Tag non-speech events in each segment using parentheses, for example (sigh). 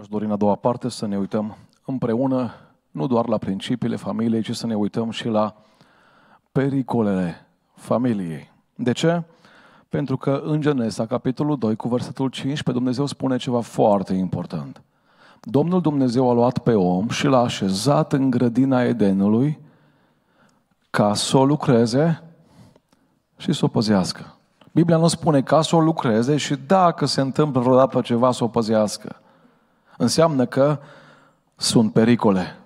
Aș dori în a doua parte să ne uităm împreună, nu doar la principiile familiei, ci să ne uităm și la pericolele familiei. De ce? Pentru că în Genesa, capitolul 2, cu versetul 15, Dumnezeu spune ceva foarte important. Domnul Dumnezeu a luat pe om și l-a așezat în grădina Edenului ca să o lucreze și să o păzească. Biblia nu spune ca să o lucreze și dacă se întâmplă vreodată ceva să o păzească. Înseamnă că sunt pericole.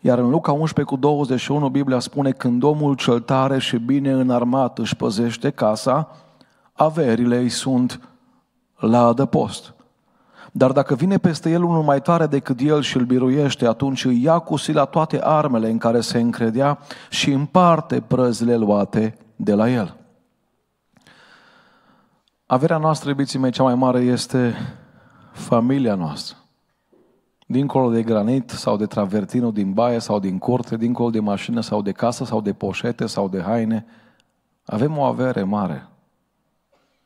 Iar în Luca 11 cu 21 Biblia spune când omul cel tare și bine înarmat își păzește casa, averile îi sunt la adăpost. Dar dacă vine peste el unul mai tare decât el și îl biruiește, atunci îi ia cu sila toate armele în care se încredea și împarte prăzile luate de la el. Averea noastră, iubiții mei, cea mai mare este familia noastră. Dincolo de granit sau de travertinul din baie sau din curte, dincolo de mașină sau de casă sau de poșete sau de haine, avem o avere mare.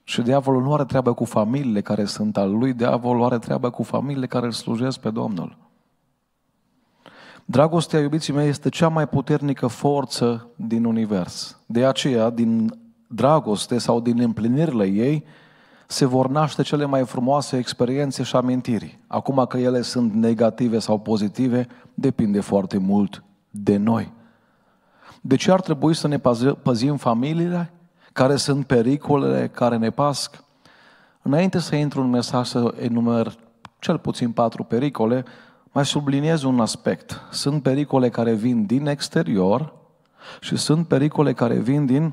Și diavolul nu are treabă cu familiile care sunt al lui, diavolul are treabă cu familiile care îl slujesc pe Domnul. Dragostea, iubiții mei, este cea mai puternică forță din univers. De aceea, din dragoste sau din împlinirile ei, se vor naște cele mai frumoase experiențe și amintiri. Acum că ele sunt negative sau pozitive, depinde foarte mult de noi. De ce ar trebui să ne păzim familiile? Care sunt pericolele care ne pasc? Înainte să intru în mesaj să enumer cel puțin patru pericole, mai subliniez un aspect. Sunt pericole care vin din exterior și sunt pericole care vin din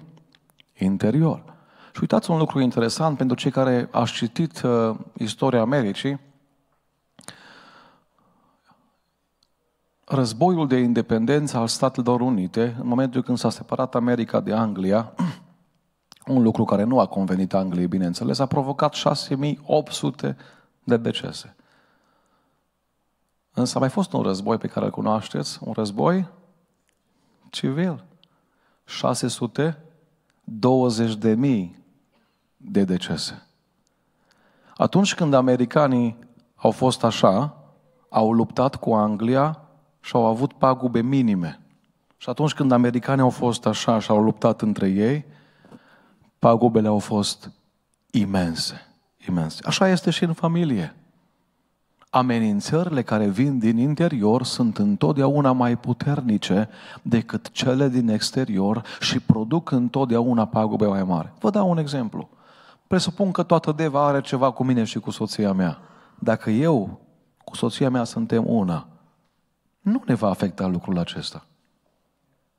interior. Și uitați un lucru interesant pentru cei care au citit uh, istoria Americii. Războiul de independență al Statelor Unite, în momentul când s-a separat America de Anglia, (clears throat) un lucru care nu a convenit Angliei, bineînțeles, a provocat 6800 de decese. Însă a mai fost un război pe care îl cunoașteți, un război civil. 620.000 de de decese. Atunci când americanii au fost așa, au luptat cu Anglia și au avut pagube minime. Și atunci când americanii au fost așa și au luptat între ei, pagubele au fost imense, imense. Așa este și în familie. Amenințările care vin din interior sunt întotdeauna mai puternice decât cele din exterior și produc întotdeauna pagube mai mari. Vă dau un exemplu. Presupun că toată deva are ceva cu mine și cu soția mea. Dacă eu cu soția mea suntem una, nu ne va afecta lucrul acesta.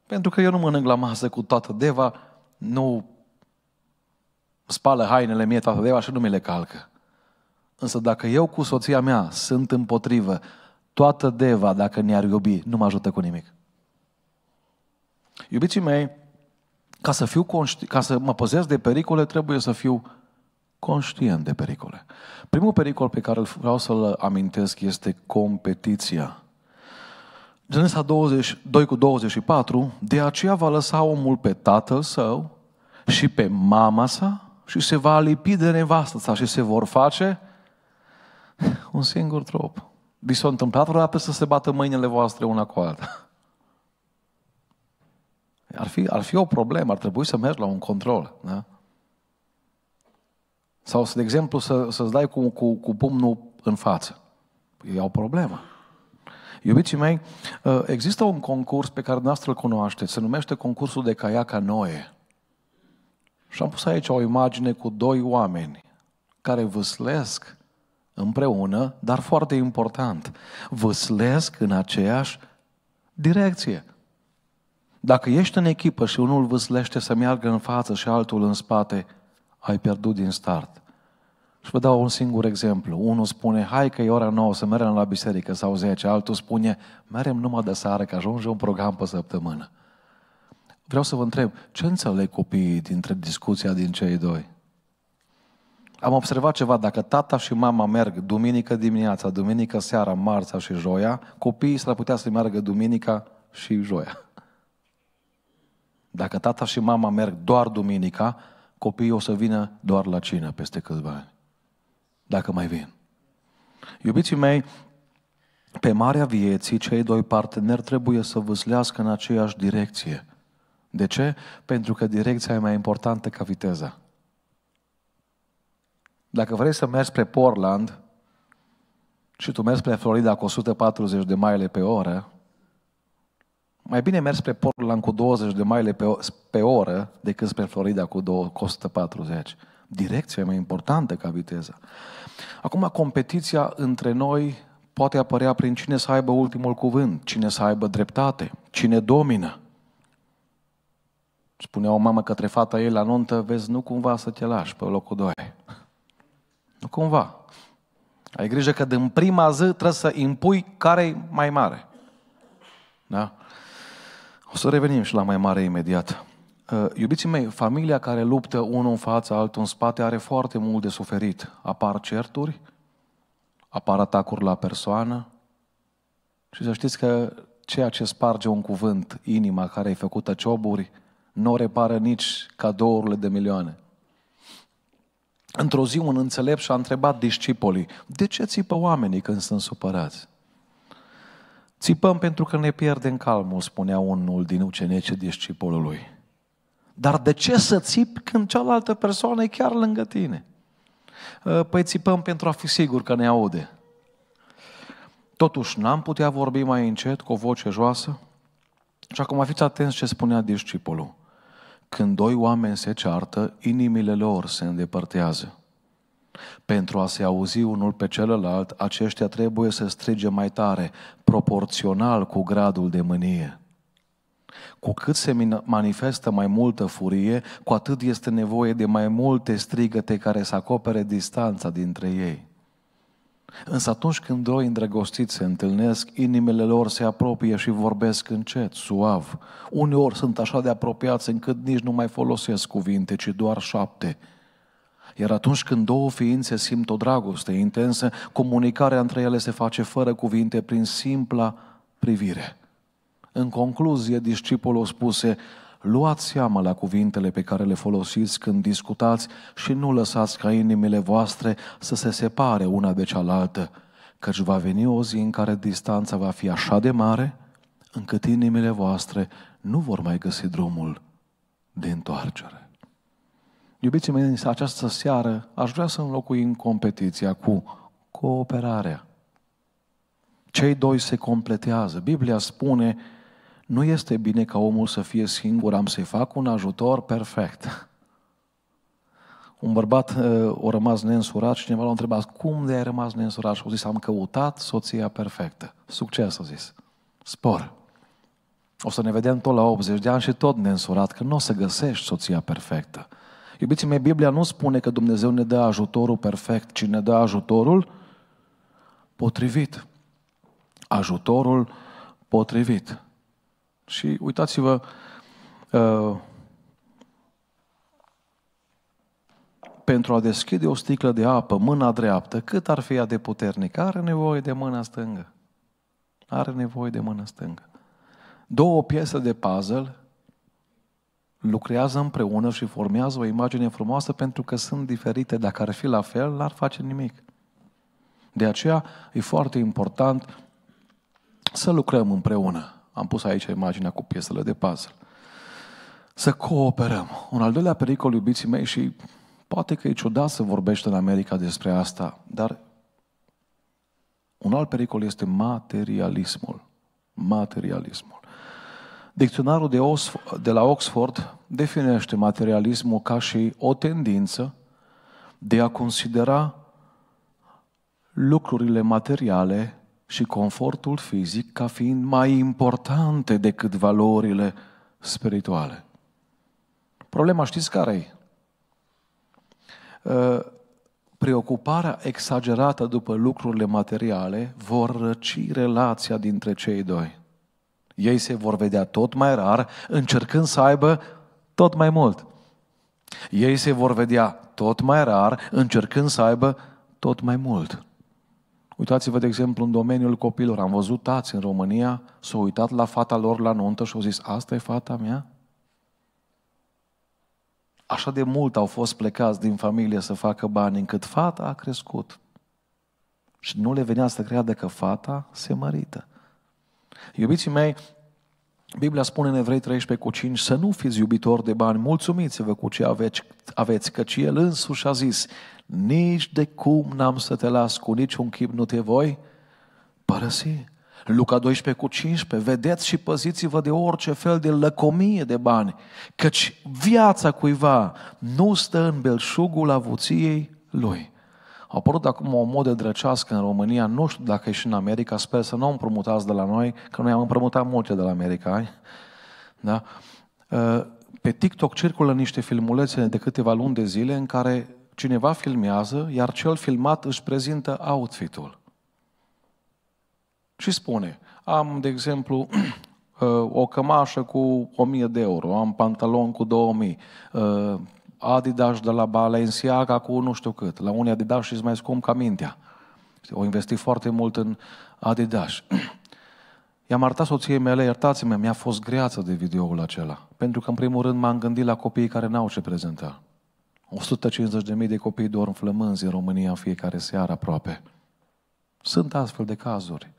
Pentru că eu nu mănânc la masă cu toată deva, nu spală hainele mie toată deva și nu mi le calcă. Însă dacă eu cu soția mea sunt împotrivă, toată deva, dacă ne-ar iubi, nu mă ajută cu nimic. Iubiții mei, ca să, fiu conști- ca să mă păzesc de pericole, trebuie să fiu conștient de pericole. Primul pericol pe care îl vreau să-l amintesc este competiția. Genesa 22 cu 24, de aceea va lăsa omul pe tatăl său și pe mama sa și se va lipi de nevastă sa și se vor face un singur trup. Vi s-a întâmplat vreodată să se bată mâinile voastre una cu alta? Ar fi, ar fi o problemă, ar trebui să mergi la un control. Da? Sau, de exemplu, să, să-ți dai cu, cu, cu pumnul în față. E o problemă. Iubiții mei, ă, există un concurs pe care dumneavoastră îl cunoașteți, se numește concursul de caiaca noie. Și am pus aici o imagine cu doi oameni care văslesc împreună, dar foarte important, văslesc în aceeași direcție. Dacă ești în echipă și unul văslește să meargă în față și altul în spate, ai pierdut din start. Și vă dau un singur exemplu. Unul spune, hai că e ora nouă, să mergem la biserică sau 10. Altul spune, "Mergem numai de seară că ajunge un program pe săptămână. Vreau să vă întreb, ce înțeleg copiii dintre discuția din cei doi? Am observat ceva, dacă tata și mama merg duminică dimineața, duminică seara, marța și joia, copiii s-ar putea să meargă duminica și joia. Dacă tata și mama merg doar duminica, copiii o să vină doar la cină peste câțiva ani dacă mai vin. Iubiții mei, pe marea vieții, cei doi parteneri trebuie să vâslească în aceeași direcție. De ce? Pentru că direcția e mai importantă ca viteza. Dacă vrei să mergi spre Portland și tu mergi spre Florida cu 140 de maile pe oră, mai bine mergi spre Portland cu 20 de maile pe, oră decât spre Florida cu, cu 140. Direcția e mai importantă ca viteza. Acum, competiția între noi poate apărea prin cine să aibă ultimul cuvânt, cine să aibă dreptate, cine domină. Spunea o mamă către fata ei la nuntă, vezi, nu cumva să te lași pe locul doi. Nu cumva. Ai grijă că din prima zi trebuie să impui care mai mare. Da? O să revenim și la mai mare imediat. Uh, iubiții mei, familia care luptă unul în fața, altul în spate, are foarte mult de suferit. Apar certuri, apar atacuri la persoană și să știți că ceea ce sparge un cuvânt, inima care ai făcut cioburi, nu o repară nici cadourile de milioane. Într-o zi un înțelept și-a întrebat discipolii, de ce țipă oamenii când sunt supărați? Țipăm pentru că ne pierdem calmul, spunea unul din ucenicii discipolului. Dar de ce să țipi când cealaltă persoană e chiar lângă tine? Ă, păi țipăm pentru a fi sigur că ne aude. Totuși, n-am putea vorbi mai încet, cu o voce joasă? Și acum fiți atenți ce spunea discipolul. Când doi oameni se ceartă, inimile lor se îndepărtează. Pentru a se auzi unul pe celălalt, aceștia trebuie să strige mai tare, proporțional cu gradul de mânie. Cu cât se manifestă mai multă furie, cu atât este nevoie de mai multe strigăte care să acopere distanța dintre ei. Însă atunci când doi îndrăgostiți se întâlnesc, inimile lor se apropie și vorbesc încet, suav. Uneori sunt așa de apropiați încât nici nu mai folosesc cuvinte, ci doar șapte. Iar atunci când două ființe simt o dragoste intensă, comunicarea între ele se face fără cuvinte prin simpla privire. În concluzie, discipolul spuse, luați seama la cuvintele pe care le folosiți când discutați și nu lăsați ca inimile voastre să se separe una de cealaltă, căci va veni o zi în care distanța va fi așa de mare, încât inimile voastre nu vor mai găsi drumul de întoarcere. Iubiții mei, această seară aș vrea să înlocuim competiția cu cooperarea. Cei doi se completează. Biblia spune nu este bine ca omul să fie singur, am să-i fac un ajutor perfect. Un bărbat uh, a rămas neînsurat și cineva l-a întrebat, cum de ai rămas neînsurat? Și a zis, am căutat soția perfectă. Succes, a zis. Spor. O să ne vedem tot la 80 de ani și tot neînsurat, că nu o să găsești soția perfectă. Iubiții mei, Biblia nu spune că Dumnezeu ne dă ajutorul perfect, ci ne dă ajutorul potrivit. Ajutorul potrivit. Și uitați-vă uh, pentru a deschide o sticlă de apă, mâna dreaptă, cât ar fi ea de puternică, are nevoie de mâna stângă. Are nevoie de mâna stângă. Două piese de puzzle lucrează împreună și formează o imagine frumoasă pentru că sunt diferite. Dacă ar fi la fel, n-ar face nimic. De aceea e foarte important să lucrăm împreună. Am pus aici imaginea cu piesele de puzzle. Să cooperăm. Un al doilea pericol, iubiții mei, și poate că e ciudat să vorbește în America despre asta, dar un alt pericol este materialismul. Materialismul. Dicționarul de, Oxford, de la Oxford definește materialismul ca și o tendință de a considera lucrurile materiale și confortul fizic ca fiind mai importante decât valorile spirituale. Problema știți care e? Ă, preocuparea exagerată după lucrurile materiale vor răci relația dintre cei doi. Ei se vor vedea tot mai rar, încercând să aibă tot mai mult. Ei se vor vedea tot mai rar, încercând să aibă tot mai mult. Uitați-vă, de exemplu, în domeniul copilor. Am văzut tați în România, s-au uitat la fata lor la nuntă și au zis, asta e fata mea? Așa de mult au fost plecați din familie să facă bani, încât fata a crescut. Și nu le venea să creadă că fata se mărită. Iubiții mei, Biblia spune în Evrei 13 cu 5 să nu fiți iubitori de bani, mulțumiți-vă cu ce aveți, aveți, căci El însuși a zis, nici de cum n-am să te las, cu niciun chip nu te voi părăsi. Luca 12 cu 15, vedeți și păziți-vă de orice fel de lăcomie de bani, căci viața cuiva nu stă în belșugul avuției lui. A apărut acum o modă drăcească în România, nu știu dacă e și în America, sper să nu o împrumutați de la noi, că noi am împrumutat multe de la America, Da? Ă, pe TikTok circulă niște filmulețe de câteva luni de zile în care cineva filmează, iar cel filmat își prezintă outfitul. Și spune, am, de exemplu, (clears throat) ă, o cămașă cu 1000 de euro, am pantalon cu 2000, Adidas de la Balenciaga cu nu știu cât. La unii Adidas și mai scump ca mintea. O investi foarte mult în Adidas. (clears throat) I-am arătat soției mele, iertați-mă, mi-a fost greață de videoul acela. Pentru că, în primul rând, m-am gândit la copiii care n-au ce prezenta. 150.000 de copii dorm flămânzi în România în fiecare seară aproape. Sunt astfel de cazuri.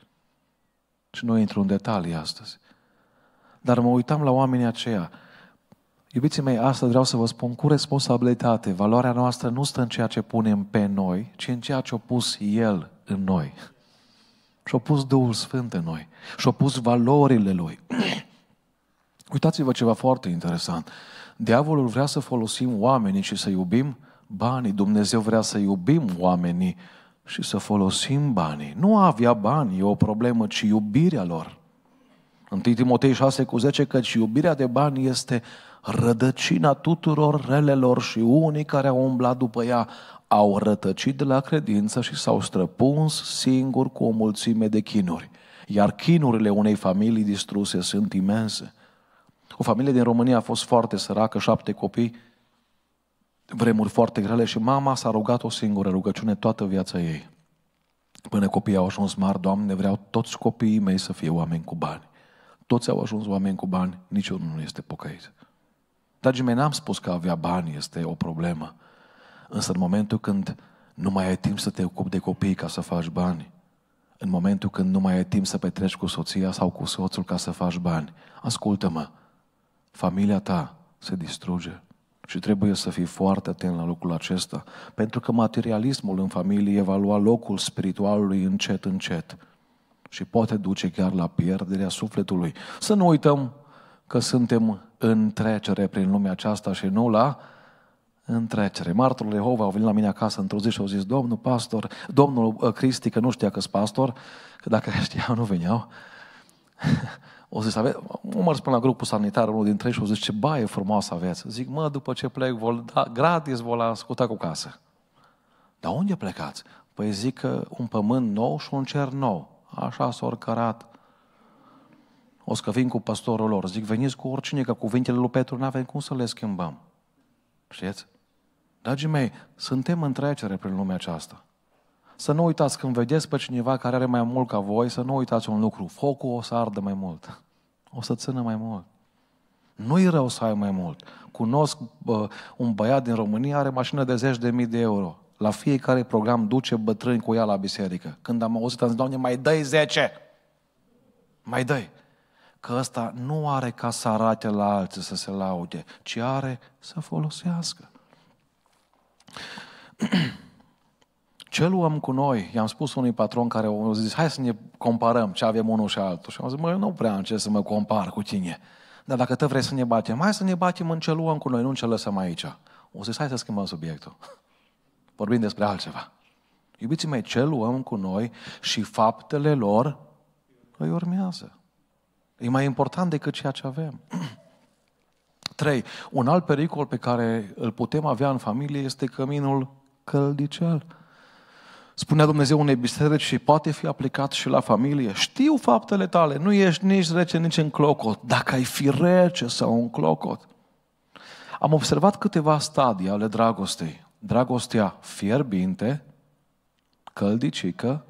Și nu intru în detalii astăzi. Dar mă uitam la oamenii aceia Iubiții mei, astăzi vreau să vă spun cu responsabilitate, valoarea noastră nu stă în ceea ce punem pe noi, ci în ceea ce a pus El în noi. Și-a pus Duhul Sfânt în noi. Și-a pus valorile Lui. (clears throat) Uitați-vă ceva foarte interesant. Diavolul vrea să folosim oamenii și să iubim banii. Dumnezeu vrea să iubim oamenii și să folosim banii. Nu a avea bani e o problemă, ci iubirea lor. 1 Timotei 6 cu 10, căci iubirea de bani este rădăcina tuturor relelor și unii care au umblat după ea au rătăcit de la credință și s-au străpuns singuri cu o mulțime de chinuri. Iar chinurile unei familii distruse sunt imense. O familie din România a fost foarte săracă, șapte copii, vremuri foarte grele și mama s-a rugat o singură rugăciune toată viața ei. Până copiii au ajuns mari, Doamne, vreau toți copiii mei să fie oameni cu bani. Toți au ajuns oameni cu bani, niciunul nu este pocăit. Dragii mei, n-am spus că avea bani este o problemă. Însă în momentul când nu mai ai timp să te ocupi de copii ca să faci bani, în momentul când nu mai ai timp să petreci cu soția sau cu soțul ca să faci bani, ascultă-mă, familia ta se distruge. Și trebuie să fii foarte atent la lucrul acesta, pentru că materialismul în familie va lua locul spiritualului încet, încet și poate duce chiar la pierderea sufletului. Să nu uităm că suntem în trecere prin lumea aceasta și nu la în trecere. Martorul Jehova au venit la mine acasă într-o zi și au zis, domnul pastor, domnul uh, Cristi, că nu știa că pastor, că dacă (laughs) știau nu veneau. (laughs) o zis, ave... mă mers până la grupul sanitar, unul dintre ei și o zis, ce baie frumoasă aveți. Zic, mă, după ce plec, vol da, gratis vă la cu casă. Dar unde plecați? Păi zic că un pământ nou și un cer nou. Așa s-a oricărat o să vin cu pastorul lor. Zic, veniți cu oricine, că cuvintele lui Petru nu avem cum să le schimbăm. Știți? Dragii mei, suntem în trecere prin lumea aceasta. Să nu uitați când vedeți pe cineva care are mai mult ca voi, să nu uitați un lucru. Focul o să ardă mai mult. O să țină mai mult. Nu-i rău să ai mai mult. Cunosc bă, un băiat din România, are mașină de zeci de mii de euro. La fiecare program duce bătrâni cu ea la biserică. Când am auzit, am zis, Doamne, mai dai 10! Mai dai! că ăsta nu are ca să arate la alții să se laude, ci are să folosească. (clears throat) Ce luăm cu noi? I-am spus unui patron care a zis, hai să ne comparăm ce avem unul și altul. Și am zis, mă, nu prea am ce să mă compar cu tine. Dar dacă te vrei să ne batem, hai să ne batem în ce luăm cu noi, nu în ce lăsăm aici. O zis, hai să schimbăm subiectul. (laughs) Vorbim despre altceva. Iubiții mei, ce luăm cu noi și faptele lor îi urmează. E mai important decât ceea ce avem. 3. (clears throat) Un alt pericol pe care îl putem avea în familie este căminul căldicel. Spunea Dumnezeu unei biserici și poate fi aplicat și la familie. Știu faptele tale, nu ești nici rece, nici în clocot. Dacă ai fi rece sau în clocot. Am observat câteva stadii ale dragostei. Dragostea fierbinte, căldicică,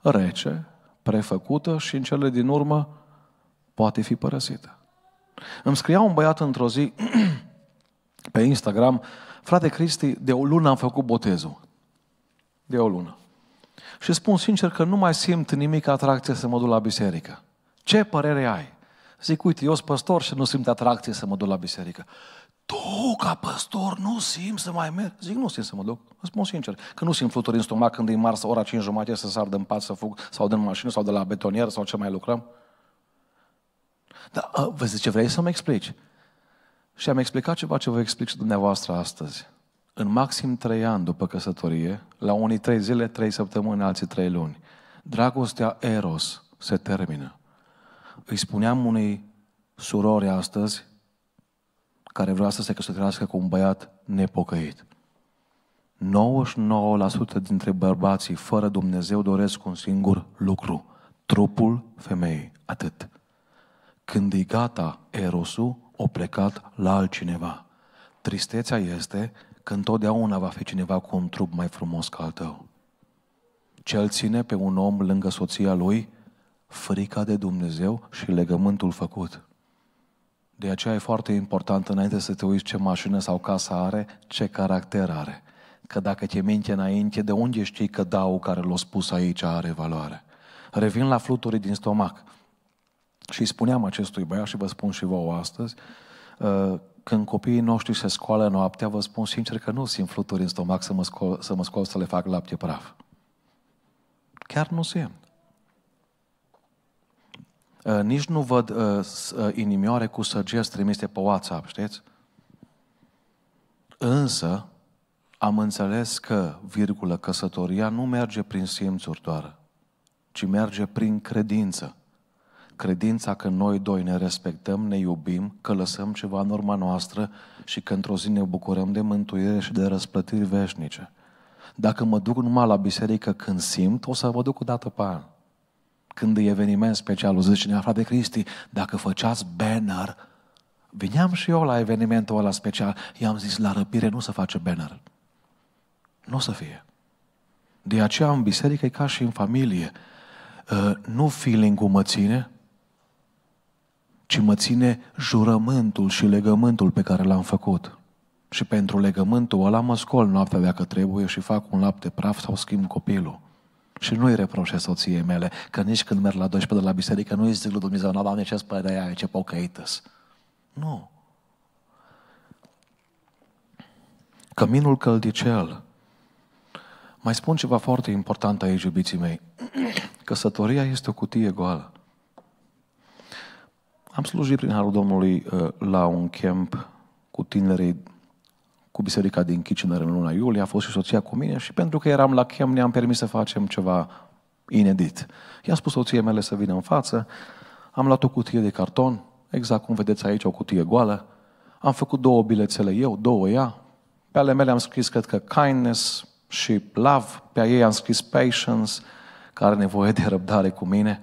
rece, prefăcută și în cele din urmă poate fi părăsită. Îmi scria un băiat într-o zi (clears throat) pe Instagram, frate Cristi, de o lună am făcut botezul. De o lună. Și spun sincer că nu mai simt nimic atracție să mă duc la biserică. Ce părere ai? Zic, uite, eu sunt păstor și nu simt atracție să mă duc la biserică. Tu, ca păstor, nu simt să mai merg? Zic, nu simt să mă duc. Vă spun sincer, că nu simt fluturi în stomac când e marți ora 5 jumate să sar în pat să fug sau din mașină sau de la betonier sau ce mai lucrăm. Dar vă zice, vrei să mă explici? Și am explicat ceva ce vă explic și dumneavoastră astăzi. În maxim trei ani după căsătorie, la unii trei zile, trei săptămâni, alții trei luni, dragostea eros se termină. Îi spuneam unei surori astăzi, care vrea să se căsătorească cu un băiat nepocăit. 99% dintre bărbații fără Dumnezeu doresc un singur lucru, trupul femeii, atât. Când e gata erosul, o plecat la altcineva. Tristețea este că întotdeauna va fi cineva cu un trup mai frumos ca al tău. Cel ține pe un om lângă soția lui frica de Dumnezeu și legământul făcut. De aceea e foarte important înainte să te uiți ce mașină sau casă are, ce caracter are. Că dacă te minte înainte, de unde știi că dau care l-a spus aici are valoare? Revin la fluturii din stomac. Și spuneam acestui băiat și vă spun și vouă astăzi, uh, când copiii noștri se scoală noaptea, vă spun sincer că nu simt fluturi în stomac să mă scol să, mă scol să le fac lapte praf. Chiar nu simt. Uh, nici nu văd uh, inimioare cu săgeți trimise pe WhatsApp, știți? Însă, am înțeles că, virgulă, căsătoria nu merge prin simțuri doar, ci merge prin credință credința că noi doi ne respectăm, ne iubim, că lăsăm ceva în urma noastră și că într-o zi ne bucurăm de mântuire și de răsplătiri veșnice. Dacă mă duc numai la biserică când simt, o să mă duc o dată pe an. Când e eveniment special, o zice cineva, de Cristi, dacă făceați banner, vineam și eu la evenimentul ăla special, i-am zis, la răpire nu se face banner. Nu o să fie. De aceea în biserică e ca și în familie. Ă, nu feeling-ul mă ține, ci mă ține jurământul și legământul pe care l-am făcut. Și pentru legământul ăla mă scol noaptea dacă trebuie și fac un lapte praf sau schimb copilul. Și nu-i reproșe soției mele că nici când merg la 12 de la biserică nu-i zic lui Dumnezeu, n-am ce părerea aia, ce pocăită Nu. Căminul căldicel. Mai spun ceva foarte important aici, iubiții mei. (clears throat) Căsătoria este o cutie goală am slujit prin Harul Domnului uh, la un camp cu tinerii cu biserica din Kitchener în luna iulie, a fost și soția cu mine și pentru că eram la chem ne-am permis să facem ceva inedit. I-a spus soției mele să vină în față, am luat o cutie de carton, exact cum vedeți aici, o cutie goală, am făcut două bilețele eu, două ea, pe ale mele am scris, cred că, kindness și love, pe a ei am scris patience, care are nevoie de răbdare cu mine,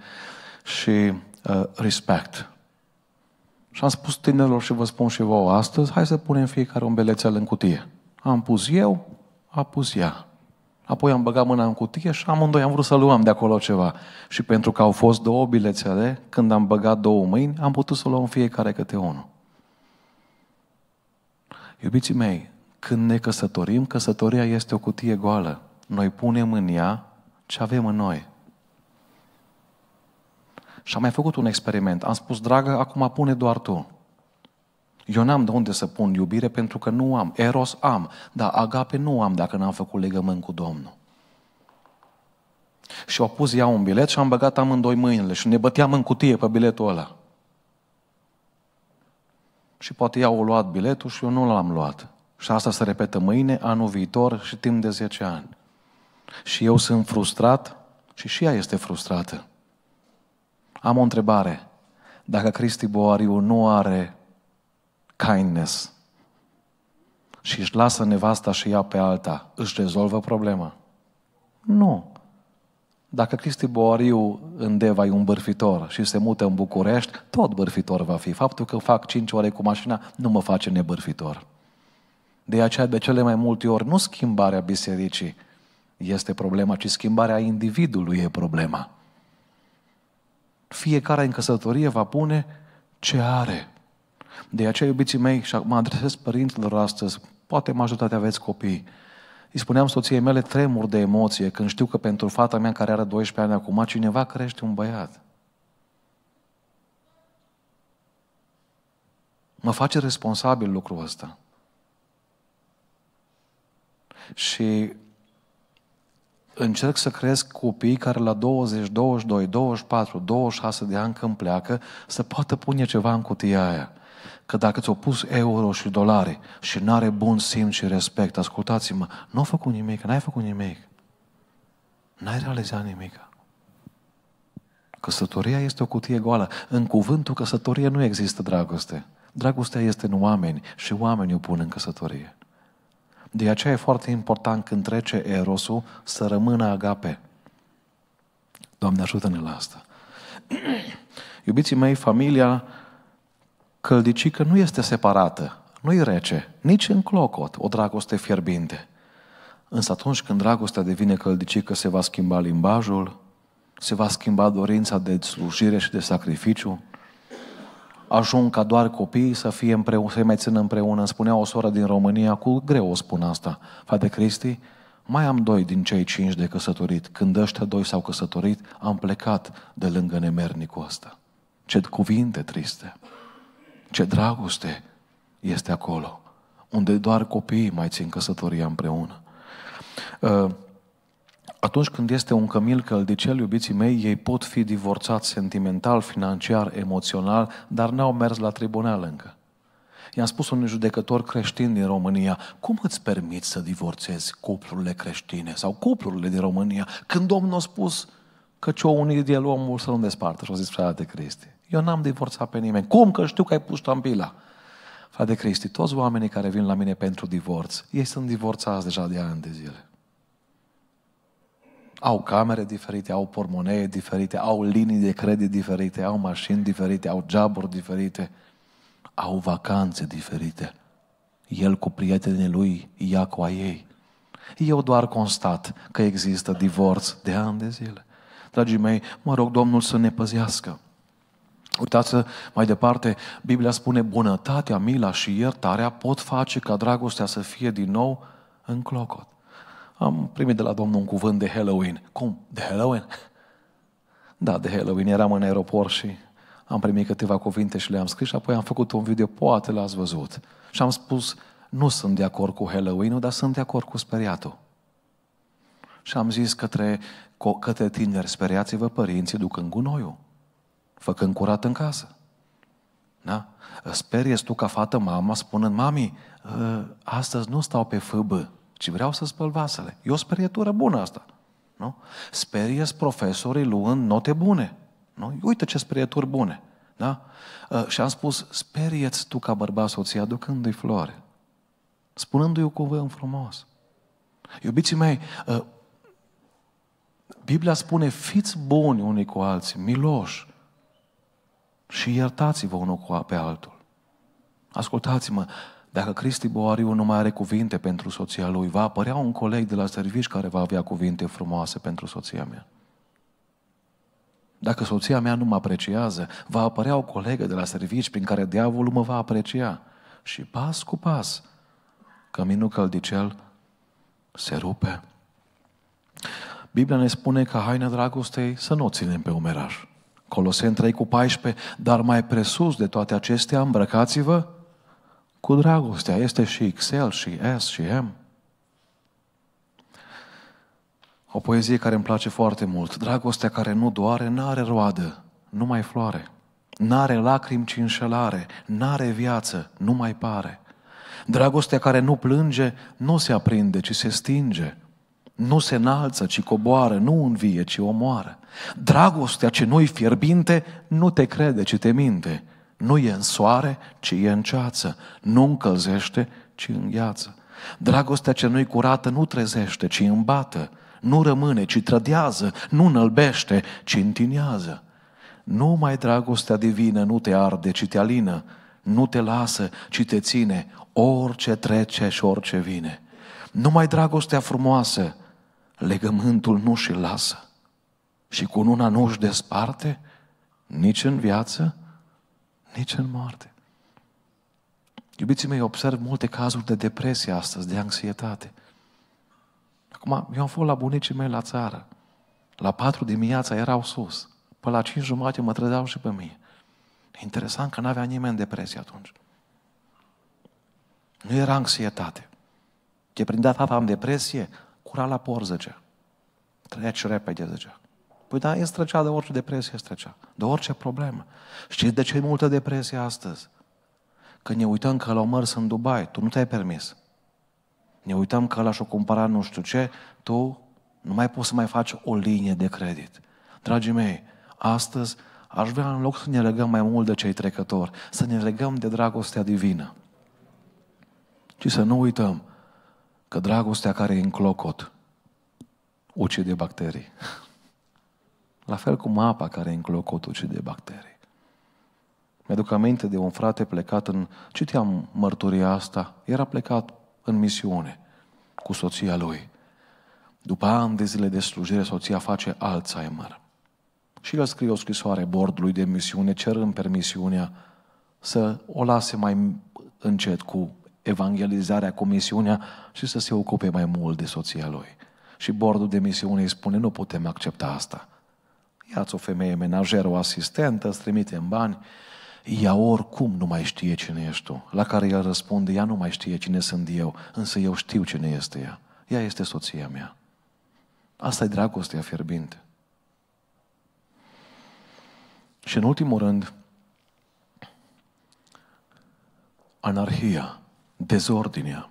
și uh, respect. Și am spus tinerilor și vă spun și vouă astăzi, hai să punem fiecare un belețel în cutie. Am pus eu, a pus ea. Apoi am băgat mâna în cutie și amândoi am vrut să luăm de acolo ceva. Și pentru că au fost două bilețele, când am băgat două mâini, am putut să luăm fiecare câte unul. Iubiții mei, când ne căsătorim, căsătoria este o cutie goală. Noi punem în ea ce avem în noi. Și am mai făcut un experiment. Am spus, dragă, acum pune doar tu. Eu n-am de unde să pun iubire pentru că nu am. Eros am, dar agape nu am dacă n-am făcut legământ cu Domnul. Și au pus ea un bilet și am băgat amândoi mâinile și ne băteam în cutie pe biletul ăla. Și poate ea au luat biletul și eu nu l-am luat. Și asta se repetă mâine, anul viitor și timp de 10 ani. Și eu sunt frustrat și și ea este frustrată. Am o întrebare. Dacă Cristi Boariu nu are kindness și își lasă nevasta și ea pe alta, își rezolvă problema? Nu. Dacă Cristi Boariu în Deva e un bârfitor și se mută în București, tot bârfitor va fi. Faptul că fac 5 ore cu mașina nu mă face nebârfitor. De aceea, de cele mai multe ori, nu schimbarea bisericii este problema, ci schimbarea individului e problema. Fiecare în căsătorie va pune ce are. De aceea, iubiții mei, și mă adresez părinților astăzi, poate majoritatea aveți copii, îi spuneam soției mele tremur de emoție când știu că pentru fata mea care are 12 ani acum, cineva crește un băiat. Mă face responsabil lucrul ăsta. Și încerc să cresc copii care la 20, 22, 24, 26 de ani când pleacă, să poată pune ceva în cutia aia. Că dacă ți-au pus euro și dolari și nu are bun simț și respect, ascultați-mă, nu au făcut nimic, n-ai făcut nimic. N-ai realizat nimic. Căsătoria este o cutie goală. În cuvântul căsătorie nu există dragoste. Dragostea este în oameni și oamenii o pun în căsătorie. De aceea e foarte important când trece erosul să rămână agape. Doamne, ajută-ne la asta. (clears throat) Iubiții mei, familia căldicică nu este separată, nu-i rece, nici în clocot, o dragoste fierbinte. Însă atunci când dragostea devine căldicică, se va schimba limbajul, se va schimba dorința de slujire și de sacrificiu, ajung ca doar copiii să fie împreună, să mai țin împreună. Îmi spunea o soră din România, cu greu o spun asta, fate Cristi, mai am doi din cei cinci de căsătorit. Când ăștia doi s-au căsătorit, am plecat de lângă nemernicul ăsta. Ce cuvinte triste, ce dragoste este acolo, unde doar copiii mai țin căsătoria împreună. Uh, atunci când este un cămil căldicel, iubiții mei, ei pot fi divorțați sentimental, financiar, emoțional, dar n-au mers la tribunal încă. I-am spus un judecător creștin din România, cum îți permiți să divorțezi cuplurile creștine sau cuplurile din România când Domnul a spus că ce-o unit de el omul să nu despartă? Și a zis, frate Cristi, eu n-am divorțat pe nimeni. Cum? Că știu că ai pus tampila. Frate Cristi, toți oamenii care vin la mine pentru divorț, ei sunt divorțați deja de ani de zile. Au camere diferite, au pormonee diferite, au linii de credit diferite, au mașini diferite, au geaburi diferite, au vacanțe diferite. El cu prietenii lui, ea cu a ei. Eu doar constat că există divorț de ani de zile. Dragii mei, mă rog Domnul să ne păzească. Uitați mai departe, Biblia spune bunătatea, mila și iertarea pot face ca dragostea să fie din nou în clocot. Am primit de la Domnul un cuvânt de Halloween. Cum? De Halloween? (laughs) Da, de Halloween. Eram în aeroport și am primit câteva cuvinte și le-am scris și apoi am făcut un video, poate l-ați văzut. Și am spus, nu sunt de acord cu halloween dar sunt de acord cu speriatul. Și am zis către, către tineri, speriați-vă părinții ducând gunoiul, făcând curat în casă. Da? Speriezi tu ca fată mama spunând, mami, ă, astăzi nu stau pe fâbă, ci vreau să spăl vasele. E o sperietură bună asta. Nu? Sperieți profesorii luând note bune. Nu? Uite ce sperieturi bune. Da? Ă, și am spus, sperieți tu ca bărbat soția aducându-i floare. Spunându-i un cuvânt frumos. Iubiții mei, ă, Biblia spune, fiți buni unii cu alții, miloși și iertați-vă unul pe altul. Ascultați-mă, dacă Cristi Boariu nu mai are cuvinte pentru soția lui, va apărea un coleg de la servici care va avea cuvinte frumoase pentru soția mea. Dacă soția mea nu mă apreciază, va apărea o colegă de la servici prin care diavolul mă va aprecia. Și pas cu pas, căminul căldicel se rupe. Biblia ne spune că haina dragostei să nu o ținem pe umeraj. Coloseni 3 cu 14, dar mai presus de toate acestea, îmbrăcați-vă cu dragostea este și XL, și S, și M. O poezie care îmi place foarte mult. Dragostea care nu doare, n-are roadă, numai floare. N-are lacrimi, ci înșelare. N-are viață, nu mai pare. Dragostea care nu plânge, nu se aprinde, ci se stinge. Nu se înalță, ci coboară, nu învie, ci omoară. Dragostea ce nu-i fierbinte, nu te crede, ci te minte. Nu e în soare, ci e în ceață. Nu încălzește, ci îngheață. Dragostea ce nu-i curată nu trezește, ci îmbată. Nu rămâne, ci trădează. Nu înălbește, ci întinează. Numai dragostea divină nu te arde, ci te alină. Nu te lasă, ci te ține. Orice trece și orice vine. Numai dragostea frumoasă legământul nu și lasă. Și cu una nu și desparte, nici în viață, nici în moarte. Iubiții mei, observ multe cazuri de depresie astăzi, de anxietate. Acum, eu am fost la bunicii mei la țară. La patru dimineața erau sus. Până la cinci jumate mă trădeau și pe mine. Interesant că n-avea nimeni depresie atunci. Nu era anxietate. Că prin tata am depresie, cura la por, zicea. Trăia și repede, zicea. Păi da, e străcea de orice depresie, e străcea. De orice problemă. Știți de ce e multă depresie astăzi? Că ne uităm că la au mărs în Dubai, tu nu te-ai permis. Ne uităm că la aș o cumpăra nu știu ce, tu nu mai poți să mai faci o linie de credit. Dragii mei, astăzi aș vrea în loc să ne legăm mai mult de cei trecători, să ne legăm de dragostea divină. Și să nu uităm că dragostea care e în clocot ucide bacterii. (laughs) La fel cum apa care înclocot de bacterii. Mi-aduc aminte de un frate plecat în... Citeam mărturia asta. Era plecat în misiune cu soția lui. După ani de zile de slujire, soția face Alzheimer. Și el scrie o scrisoare bordului de misiune, cerând permisiunea să o lase mai încet cu evangelizarea, cu misiunea și să se ocupe mai mult de soția lui. Și bordul de misiune îi spune, nu putem accepta asta. Iați o femeie menajeră, o asistentă, îți în bani. Ea oricum nu mai știe cine ești tu. La care el răspunde, ea nu mai știe cine sunt eu, însă eu știu cine este ea. Ea este soția mea. Asta e dragostea fierbinte. Și în ultimul rând, anarhia, dezordinea.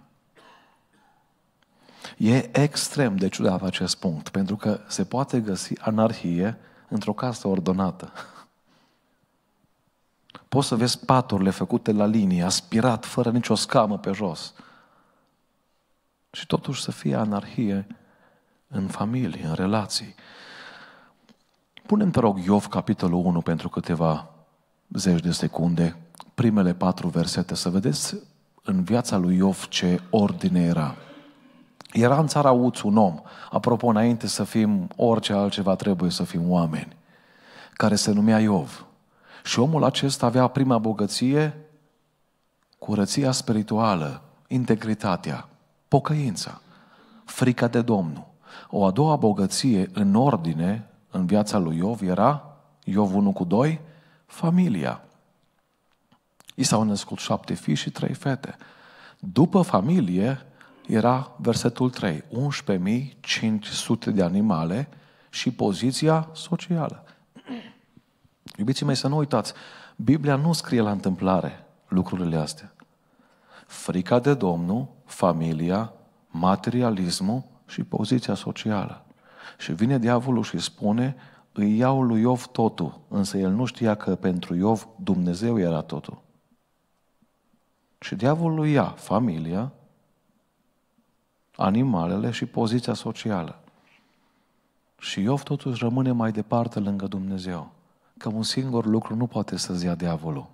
E extrem de ciudat acest punct, pentru că se poate găsi anarhie într-o casă ordonată. Poți să vezi paturile făcute la linie, aspirat, fără nicio scamă pe jos. Și totuși să fie anarhie în familie, în relații. Punem, te rog, Iov, capitolul 1, pentru câteva zeci de secunde, primele patru versete, să vedeți în viața lui Iov ce ordine era. Era în țara Uț un om, apropo, înainte să fim orice altceva, trebuie să fim oameni, care se numea Iov. Și omul acesta avea prima bogăție, curăția spirituală, integritatea, pocăința, frica de Domnul. O a doua bogăție în ordine în viața lui Iov era, Iov 1 cu 2, familia. I s-au născut șapte fii și trei fete. După familie, era versetul 3, 11.500 de animale și poziția socială. Iubiții mei, să nu uitați, Biblia nu scrie la întâmplare lucrurile astea. Frica de Domnul, familia, materialismul și poziția socială. Și vine diavolul și spune, îi iau lui Iov totul, însă el nu știa că pentru Iov Dumnezeu era totul. Și diavolul ia familia, animalele și poziția socială. Și Iov totuși rămâne mai departe lângă Dumnezeu. Că un singur lucru nu poate să-ți ia diavolul.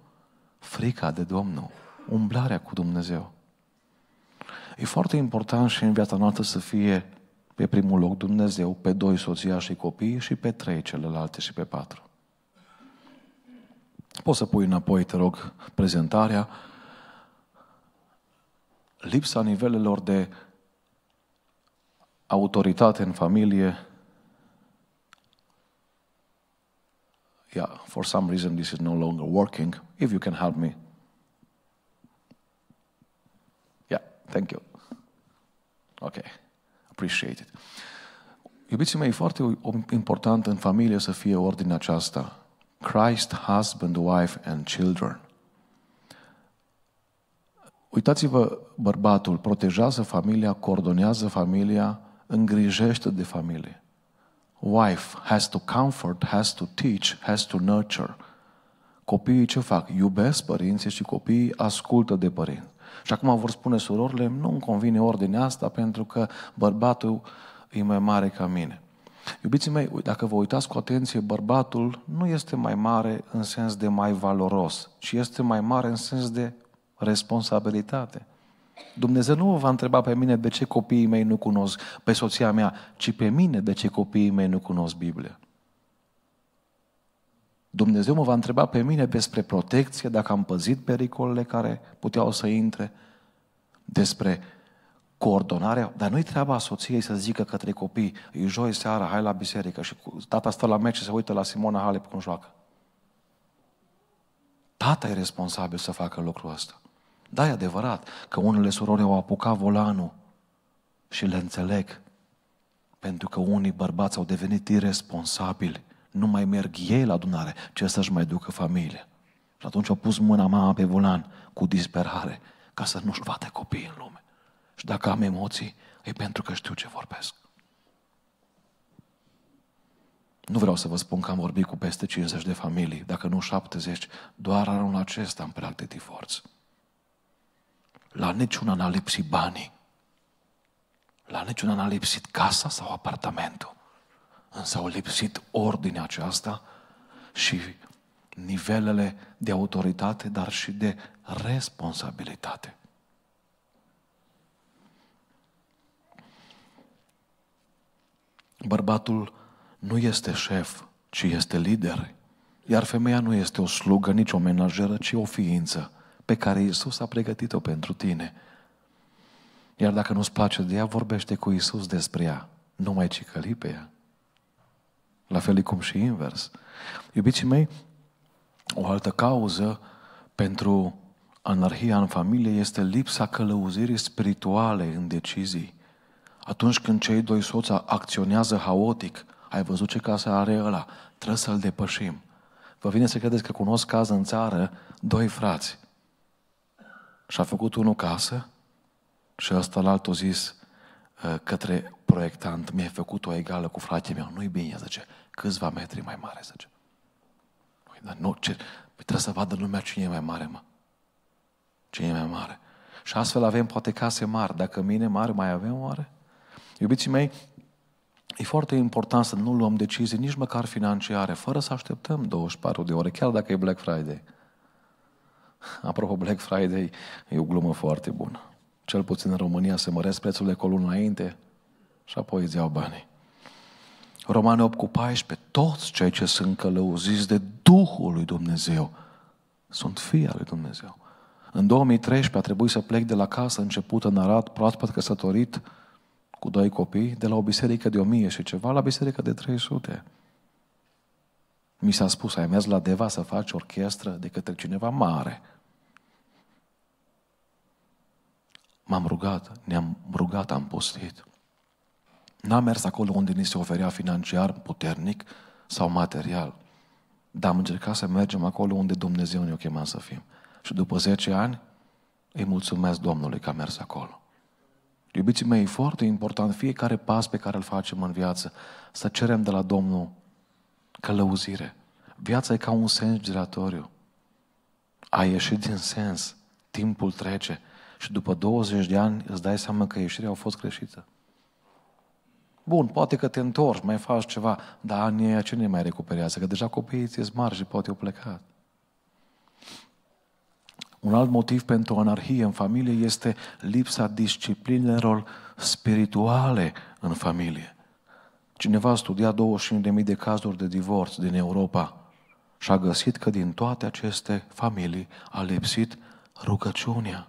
Frica de Domnul, umblarea cu Dumnezeu. E foarte important și în viața noastră să fie pe primul loc Dumnezeu, pe doi soția și copii și pe trei celelalte și pe patru. Poți să pui înapoi, te rog, prezentarea. Lipsa nivelelor de autoritate în familie. Yeah, for some reason this is no longer working. If you can help me. Yeah, thank you. Ok, appreciate it. Iubiții mei, e foarte important în familie să fie ordinea aceasta. Christ, husband, wife and children. Uitați-vă, bărbatul protejează familia, coordonează familia, îngrijește de familie. Wife has to comfort, has to teach, has to nurture. Copiii ce fac? Iubesc părinții și copiii ascultă de părinți. Și acum vor spune surorile, nu-mi convine ordinea asta pentru că bărbatul e mai mare ca mine. Iubiții mei, dacă vă uitați cu atenție, bărbatul nu este mai mare în sens de mai valoros, ci este mai mare în sens de responsabilitate. Dumnezeu nu mă va întreba pe mine de ce copiii mei nu cunosc, pe soția mea, ci pe mine de ce copiii mei nu cunosc Biblia. Dumnezeu mă va întreba pe mine despre protecție, dacă am păzit pericolele care puteau să intre, despre coordonarea, dar nu-i treaba soției să zică către copii, e joi seara, hai la biserică și tata stă la meci și se uită la Simona Halep cum joacă. Tata e responsabil să facă lucrul ăsta. Da, e adevărat că unele surori au apucat volanul și le înțeleg. Pentru că unii bărbați au devenit irresponsabili. Nu mai merg ei la adunare, ce să-și mai ducă familie. Și atunci au pus mâna mama pe volan cu disperare ca să nu-și vadă copiii în lume. Și dacă am emoții, e pentru că știu ce vorbesc. Nu vreau să vă spun că am vorbit cu peste 50 de familii, dacă nu 70, doar anul acesta am preluat de la niciuna n-a lipsit banii. La niciuna n-a lipsit casa sau apartamentul. Însă au lipsit ordinea aceasta și nivelele de autoritate, dar și de responsabilitate. Bărbatul nu este șef, ci este lider. Iar femeia nu este o slugă, nici o menajeră, ci o ființă pe care Isus a pregătit-o pentru tine. Iar dacă nu-ți place de ea, vorbește cu Isus despre ea. Nu mai cicăli pe ea. La fel cum și invers. Iubiții mei, o altă cauză pentru anarhia în familie este lipsa călăuzirii spirituale în decizii. Atunci când cei doi soți acționează haotic, ai văzut ce casă are ăla, trebuie să-l depășim. Vă vine să credeți că cunosc caz în țară doi frați și a făcut unul casă și ăsta la altul zis ă, către proiectant, mi-ai făcut-o egală cu fratele meu. Nu-i bine, zice, câțiva metri mai mare, zice. Păi, dar nu, ce, păi trebuie să vadă lumea cine e mai mare, mă. Cine e mai mare. Și astfel avem poate case mari. Dacă mine mare mai avem oare? Iubiții mei, E foarte important să nu luăm decizii nici măcar financiare, fără să așteptăm 24 de ore, chiar dacă e Black Friday. Apropo, Black Friday e o glumă foarte bună. Cel puțin în România se măresc prețurile cu o înainte și apoi îți iau banii. Romane 8 cu 14, toți cei ce sunt călăuziți de Duhul lui Dumnezeu sunt fii al lui Dumnezeu. În 2013 a trebuit să plec de la casă început în Arad, proaspăt căsătorit cu doi copii, de la o biserică de 1000 și ceva la biserică de 300. Mi s-a spus, ai mers la Deva să faci orchestră de către cineva mare – m-am rugat, ne-am rugat, am postit. N-am mers acolo unde ni se oferea financiar puternic sau material, dar am încercat să mergem acolo unde Dumnezeu ne-o chema să fim. Și după 10 ani, îi mulțumesc Domnului că am mers acolo. Iubiții mei, e foarte important fiecare pas pe care îl facem în viață să cerem de la Domnul călăuzire. Viața e ca un sens giratoriu. A ieșit din sens, timpul trece, și după 20 de ani îți dai seama că ieșirea a fost greșită. Bun, poate că te întorci, mai faci ceva, dar anii aia ne mai recuperează? Că deja copiii ți mari și poate au plecat. Un alt motiv pentru anarhie în familie este lipsa disciplinelor spirituale în familie. Cineva a studiat 25.000 de cazuri de divorț din Europa și a găsit că din toate aceste familii a lipsit rugăciunea.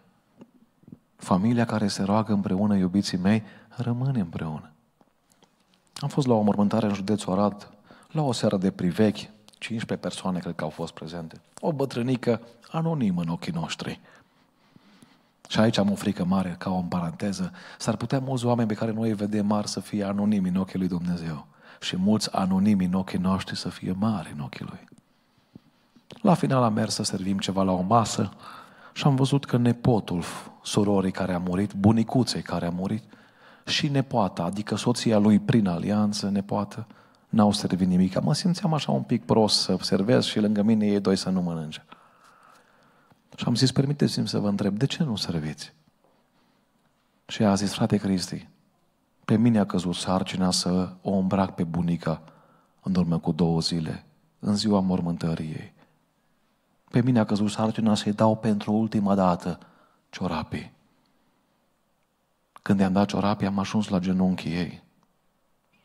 Familia care se roagă împreună, iubiții mei, rămâne împreună. Am fost la o mormântare în județul Arad, la o seară de privechi, 15 persoane cred că au fost prezente. O bătrânică anonimă în ochii noștri. Și aici am o frică mare, ca o paranteză. S-ar putea mulți oameni pe care noi îi vedem mari să fie anonimi în ochii lui Dumnezeu. Și mulți anonimi în ochii noștri să fie mari în ochii lui. La final am mers să servim ceva la o masă și am văzut că nepotul surorii care a murit, bunicuței care a murit, și nepoata, adică soția lui prin alianță, nepoată, n-au servit nimic. Mă simțeam așa un pic prost să servez și lângă mine ei doi să nu mănânce. Și am zis, permiteți-mi să vă întreb, de ce nu serviți? Și a zis, frate Cristi, pe mine a căzut sarcina să o îmbrac pe bunica în urmă cu două zile, în ziua mormântării ei. Pe mine a căzut sarcina să-i dau pentru ultima dată ciorapii. Când i-am dat ciorapii, am ajuns la genunchii ei.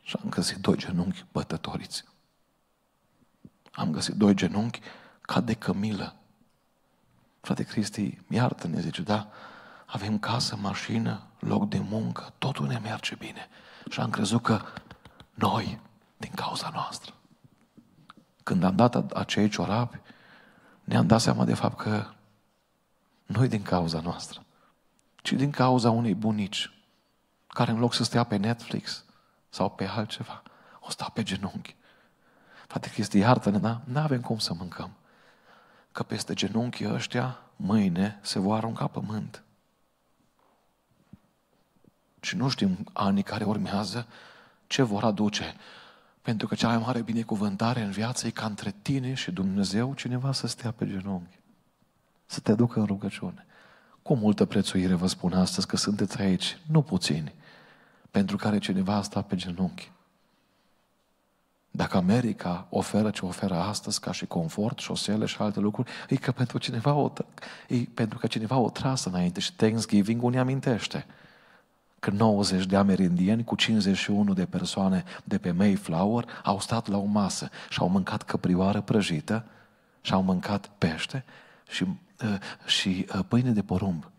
Și am găsit doi genunchi bătătoriți. Am găsit doi genunchi ca de cămilă. Frate Cristi, iartă-ne, zice, da, avem casă, mașină, loc de muncă, totul ne merge bine. Și am crezut că noi, din cauza noastră, când am dat acei ciorapi, ne-am dat seama de fapt că nu din cauza noastră, ci din cauza unei bunici care în loc să stea pe Netflix sau pe altceva, o sta pe genunchi. Frate Cristi, iartă-ne, da? avem cum să mâncăm. Că peste genunchii ăștia, mâine, se vor arunca pământ. Și nu știm anii care urmează ce vor aduce pentru că cea mai mare binecuvântare în viață e ca între tine și Dumnezeu cineva să stea pe genunchi, să te ducă în rugăciune. Cu multă prețuire vă spun astăzi că sunteți aici, nu puțini, pentru care cineva a stat pe genunchi. Dacă America oferă ce oferă astăzi ca și confort, șosele și alte lucruri, e, că pentru, cineva o, e pentru că cineva o trasă înainte și Thanksgiving îi amintește că 90 de amerindieni cu 51 de persoane de pe Mayflower au stat la o masă și au mâncat căprioară prăjită și au mâncat pește și, uh, și uh, pâine de porumb.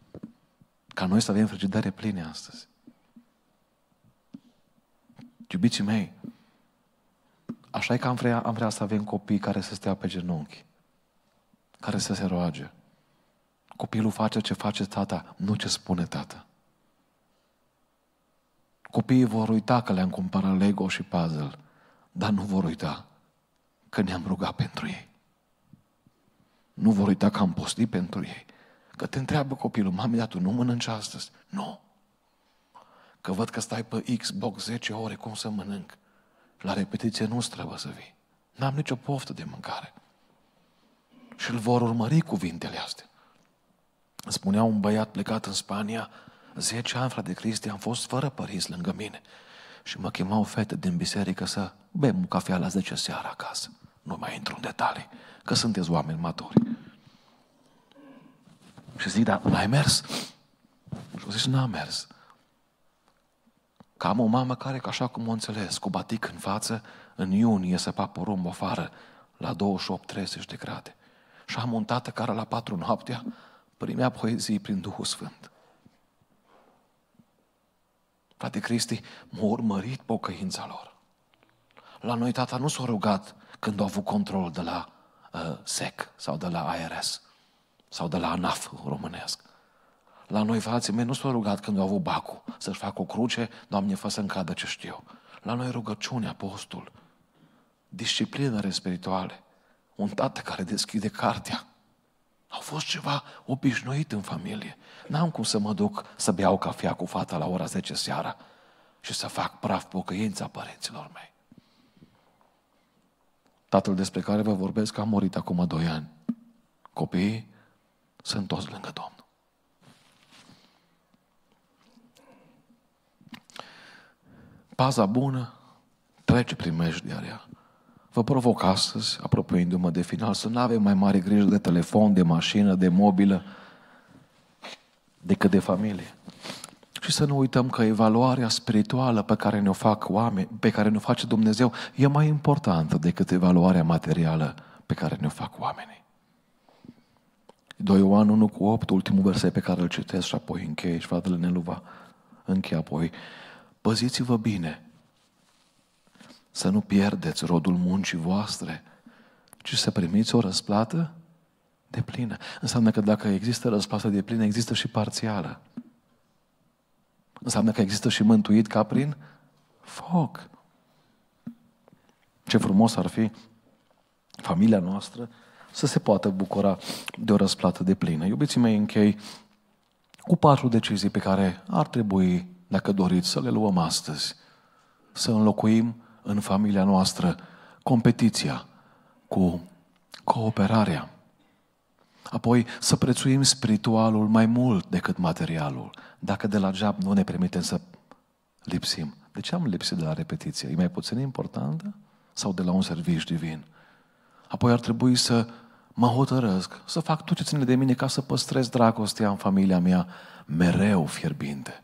Ca noi să avem frigidere pline astăzi. Iubiții mei, așa e că am vrea, am vrea să avem copii care să stea pe genunchi, care să se roage. Copilul face ce face tata, nu ce spune tata. Copiii vor uita că le-am cumpărat Lego și puzzle, dar nu vor uita că ne-am rugat pentru ei. Nu vor uita că am postit pentru ei. Că te întreabă copilul, mami, dar tu nu mănânci astăzi? Nu. Că văd că stai pe Xbox 10 ore, cum să mănânc? La repetiție nu trebuie să vii. N-am nicio poftă de mâncare. Și îl vor urmări cuvintele astea. Îmi spunea un băiat plecat în Spania, 10 ani, frate Cristi, am fost fără părinți lângă mine. Și mă chema o fetă din biserică să bem cafea la 10 seara acasă. Nu mai intru în detalii, că sunteți oameni maturi. Și zic, dar n-ai mers? Și zic, n-am mers. Cam o mamă care, ca așa cum o înțeles, cu batic în față, în iunie săpa porumb afară, la 28-30 de grade. Și am un tată care la patru noaptea primea poezii prin Duhul Sfânt. Frate Cristi, m au urmărit pocăința lor. La noi tata nu s-a rugat când a avut control de la uh, SEC sau de la ARS sau de la ANAF românesc. La noi frații mei nu s-au rugat când au avut bacul să-și facă o cruce, Doamne, fă să-mi cadă ce știu. La noi rugăciune, Apostol, disciplină spirituale, un tată care deschide cartea, au fost ceva obișnuit în familie. N-am cum să mă duc să beau cafea cu fata la ora 10 seara și să fac praf pocăința părinților mei. Tatăl despre care vă vorbesc a murit acum 2 ani. Copiii sunt toți lângă Domnul. Paza bună trece prin meșdiarea vă provoc astăzi, apropiindu-mă de final, să nu avem mai mare grijă de telefon, de mașină, de mobilă, decât de familie. Și să nu uităm că evaluarea spirituală pe care ne-o fac oameni, pe care ne-o face Dumnezeu, e mai importantă decât evaluarea materială pe care ne-o fac oamenii. 2 Ioan 1 cu 8, ultimul verset pe care îl citesc și apoi încheie și fratele Neluva încheie apoi. Păziți-vă bine să nu pierdeți rodul muncii voastre, ci să primiți o răsplată de plină. Înseamnă că dacă există răsplată de plină, există și parțială. Înseamnă că există și mântuit ca prin foc. Ce frumos ar fi familia noastră să se poată bucura de o răsplată de plină. Iubiții mei, închei cu patru decizii pe care ar trebui, dacă doriți, să le luăm astăzi. Să înlocuim în familia noastră competiția cu cooperarea. Apoi să prețuim spiritualul mai mult decât materialul. Dacă de la geab nu ne permitem să lipsim. De ce am lipsit de la repetiție? E mai puțin importantă? Sau de la un serviciu divin? Apoi ar trebui să mă hotărăsc, să fac tot ce ține de mine ca să păstrez dragostea în familia mea mereu fierbinte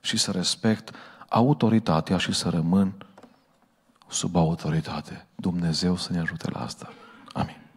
și să respect autoritatea și să rămân sub autoritate. Dumnezeu să ne ajute la asta. Amin.